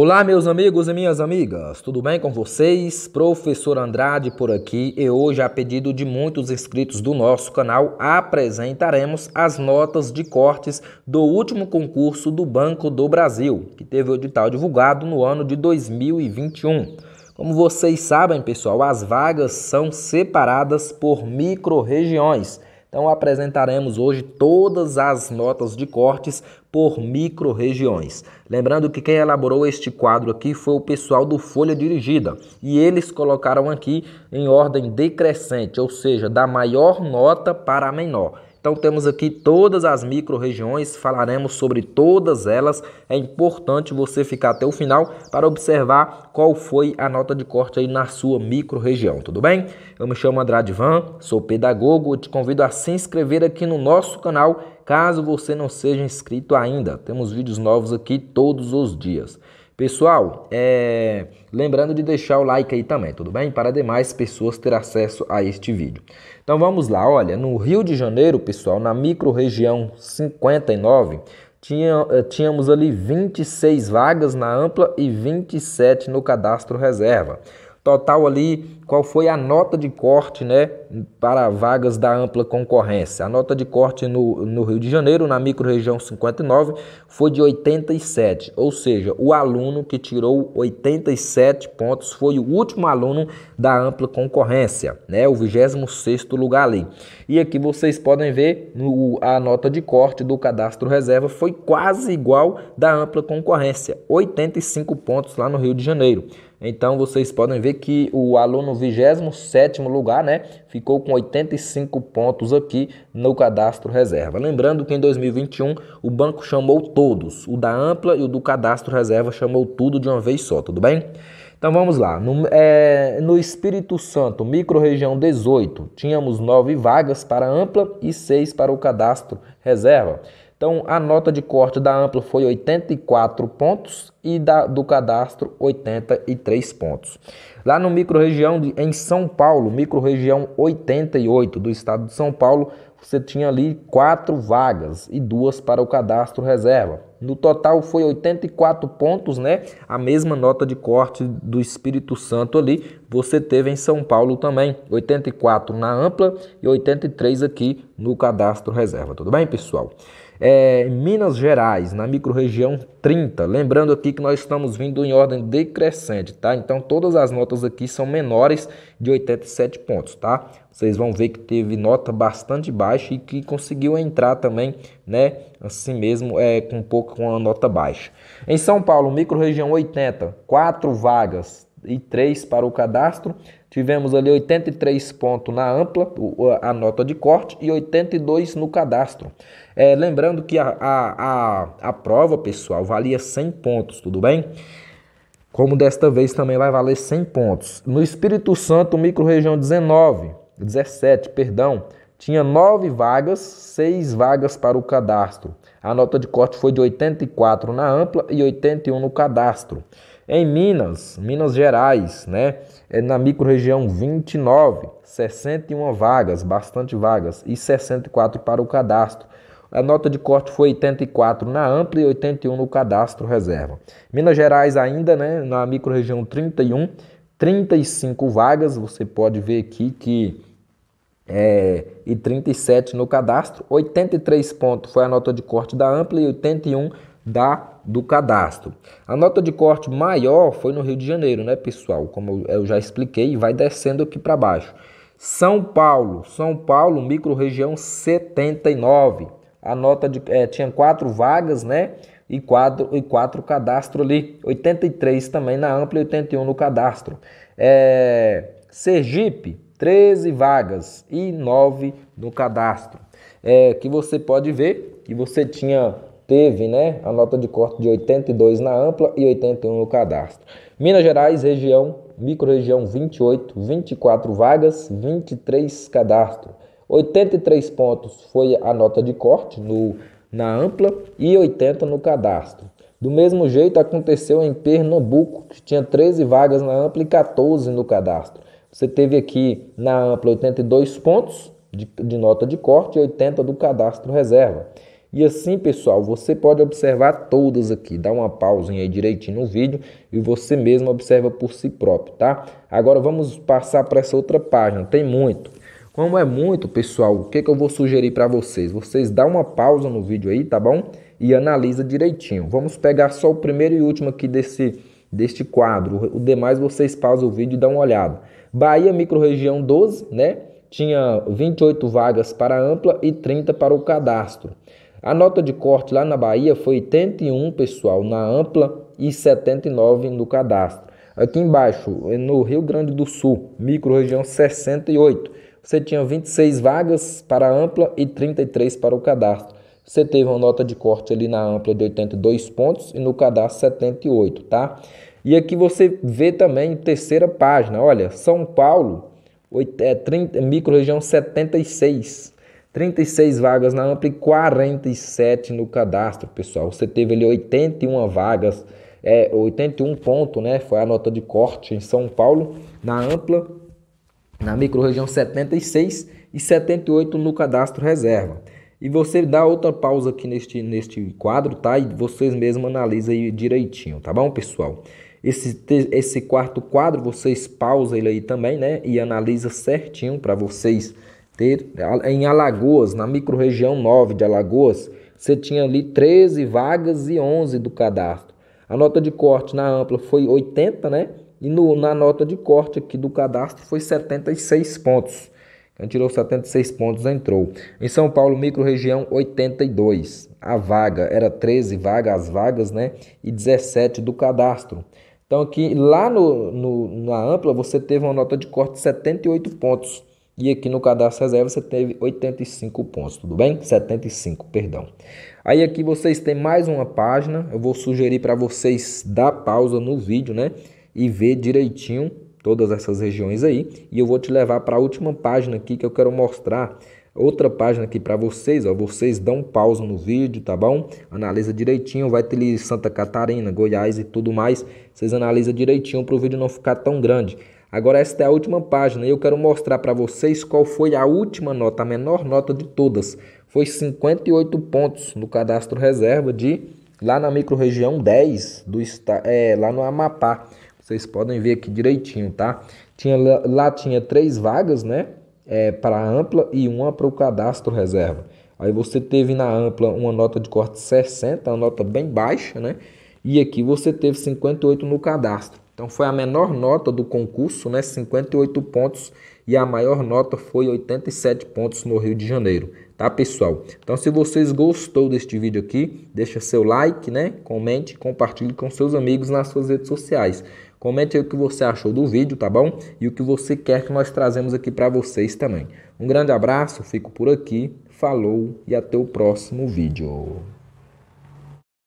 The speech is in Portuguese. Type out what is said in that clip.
Olá, meus amigos e minhas amigas, tudo bem com vocês? Professor Andrade por aqui e hoje, a pedido de muitos inscritos do nosso canal, apresentaremos as notas de cortes do último concurso do Banco do Brasil, que teve o edital divulgado no ano de 2021. Como vocês sabem, pessoal, as vagas são separadas por micro-regiões então apresentaremos hoje todas as notas de cortes por micro-regiões. Lembrando que quem elaborou este quadro aqui foi o pessoal do Folha Dirigida e eles colocaram aqui em ordem decrescente, ou seja, da maior nota para a menor. Então temos aqui todas as micro-regiões, falaremos sobre todas elas. É importante você ficar até o final para observar qual foi a nota de corte aí na sua micro-região, tudo bem? Eu me chamo Andrade Van, sou pedagogo, te convido a se inscrever aqui no nosso canal, caso você não seja inscrito ainda. Temos vídeos novos aqui todos os dias. Pessoal, é... lembrando de deixar o like aí também, tudo bem? Para demais pessoas ter acesso a este vídeo. Então vamos lá, olha, no Rio de Janeiro, pessoal, na micro-região 59, tinha, eh, tínhamos ali 26 vagas na ampla e 27 no cadastro reserva total ali qual foi a nota de corte né, para vagas da ampla concorrência. A nota de corte no, no Rio de Janeiro, na região 59, foi de 87, ou seja, o aluno que tirou 87 pontos foi o último aluno da ampla concorrência, né, o 26º lugar ali. E aqui vocês podem ver no, a nota de corte do cadastro reserva foi quase igual da ampla concorrência, 85 pontos lá no Rio de Janeiro. Então vocês podem ver que o aluno 27 lugar, né, ficou com 85 pontos aqui no cadastro reserva. Lembrando que em 2021 o banco chamou todos, o da ampla e o do cadastro reserva chamou tudo de uma vez só, tudo bem? Então vamos lá. No, é, no Espírito Santo, micro-região 18, tínhamos 9 vagas para ampla e 6 para o cadastro reserva. Então, a nota de corte da Ampla foi 84 pontos e da, do cadastro 83 pontos. Lá no microrregião em São Paulo, microrregião 88 do estado de São Paulo, você tinha ali quatro vagas e duas para o cadastro reserva. No total foi 84 pontos, né? A mesma nota de corte do Espírito Santo ali, você teve em São Paulo também, 84 na ampla e 83 aqui no cadastro reserva. Tudo bem, pessoal? é, Minas Gerais, na microrregião 30. Lembrando aqui que nós estamos vindo em ordem decrescente, tá? Então todas as notas aqui são menores de 87 pontos, tá? Vocês vão ver que teve nota bastante baixa e que conseguiu entrar também, né? Assim mesmo, é, com um pouco com a nota baixa. Em São Paulo, microrregião 80, quatro vagas e três para o cadastro. Tivemos ali 83 pontos na ampla, a nota de corte, e 82 no cadastro. É, lembrando que a, a, a, a prova, pessoal, valia 100 pontos, tudo bem? Como desta vez também vai valer 100 pontos. No Espírito Santo, micro-região 19, 17, perdão, tinha 9 vagas, 6 vagas para o cadastro. A nota de corte foi de 84 na ampla e 81 no cadastro. Em Minas, Minas Gerais, né? É na microrregião 29, 61 vagas, bastante vagas, e 64 para o cadastro. A nota de corte foi 84 na ampla e 81 no cadastro reserva. Minas Gerais ainda, né, na microrregião 31, 35 vagas, você pode ver aqui que é, e 37 no cadastro, 83 pontos foi a nota de corte da ampla e 81 da do cadastro. A nota de corte maior foi no Rio de Janeiro, né, pessoal? Como eu já expliquei, vai descendo aqui para baixo. São Paulo, São Paulo, microrregião 79. A nota de é, tinha quatro vagas, né? E quatro, e quatro cadastro ali. 83 também na ampla e 81 no cadastro. É, Sergipe, 13 vagas e 9 no cadastro. É, que você pode ver que você tinha teve né, a nota de corte de 82 na ampla e 81 no cadastro. Minas Gerais, região, microrregião 28, 24 vagas, 23 cadastro. 83 pontos foi a nota de corte no, na ampla e 80 no cadastro. Do mesmo jeito aconteceu em Pernambuco, que tinha 13 vagas na ampla e 14 no cadastro. Você teve aqui na ampla 82 pontos de, de nota de corte e 80 do cadastro reserva. E assim, pessoal, você pode observar todas aqui. Dá uma pausinha aí direitinho no vídeo e você mesmo observa por si próprio, tá? Agora vamos passar para essa outra página. Tem muito. Como é muito, pessoal, o que, que eu vou sugerir para vocês? Vocês dá uma pausa no vídeo aí, tá bom? E analisa direitinho. Vamos pegar só o primeiro e último aqui desse, deste quadro. O demais vocês pausam o vídeo e dão uma olhada. Bahia, microrregião 12, né? Tinha 28 vagas para ampla e 30 para o cadastro. A nota de corte lá na Bahia foi 81, pessoal, na ampla e 79 no cadastro. Aqui embaixo, no Rio Grande do Sul, microrregião 68, você tinha 26 vagas para a ampla e 33 para o cadastro. Você teve uma nota de corte ali na ampla de 82 pontos e no cadastro 78, tá? E aqui você vê também terceira página, olha, São Paulo, 8, é, 76, 36 vagas na Ampla e 47 no cadastro, pessoal. Você teve ali 81 vagas, é, 81 pontos, né? Foi a nota de corte em São Paulo, na Ampla, na microrregião 76 e 78 no cadastro reserva. E você dá outra pausa aqui neste, neste quadro, tá? E vocês mesmos analisam aí direitinho, tá bom, pessoal? Esse, esse quarto quadro vocês pausam ele aí também, né? E analisa certinho para vocês ter, né? em Alagoas, na microrregião 9 de Alagoas, você tinha ali 13 vagas e 11 do cadastro. A nota de corte na ampla foi 80, né? E no, na nota de corte aqui do cadastro foi 76 pontos. Quem tirou 76 pontos entrou. Em São Paulo, microrregião 82. A vaga era 13 vagas, as vagas, né? E 17 do cadastro. Então aqui lá no, no, na ampla você teve uma nota de corte de 78 pontos. E aqui no cadastro reserva você teve 85 pontos, tudo bem? 75, perdão. Aí aqui vocês têm mais uma página. Eu vou sugerir para vocês dar pausa no vídeo, né? E ver direitinho todas essas regiões aí. E eu vou te levar para a última página aqui que eu quero mostrar. Outra página aqui para vocês, ó, vocês dão pausa no vídeo, tá bom? Analisa direitinho, vai ter Santa Catarina, Goiás e tudo mais. Vocês analisam direitinho para o vídeo não ficar tão grande. Agora esta é a última página e eu quero mostrar para vocês qual foi a última nota, a menor nota de todas. Foi 58 pontos no cadastro reserva de lá na microrregião 10 do é, lá no Amapá. Vocês podem ver aqui direitinho, tá? Tinha, lá tinha três vagas, né? É, para ampla e uma para o cadastro reserva. Aí você teve na ampla uma nota de corte 60, uma nota bem baixa, né? E aqui você teve 58 no cadastro. Então foi a menor nota do concurso, né, 58 pontos, e a maior nota foi 87 pontos no Rio de Janeiro, tá, pessoal? Então se vocês gostou deste vídeo aqui, deixa seu like, né? Comente, compartilhe com seus amigos nas suas redes sociais. Comente aí o que você achou do vídeo, tá bom? E o que você quer que nós trazemos aqui para vocês também. Um grande abraço, fico por aqui, falou e até o próximo vídeo.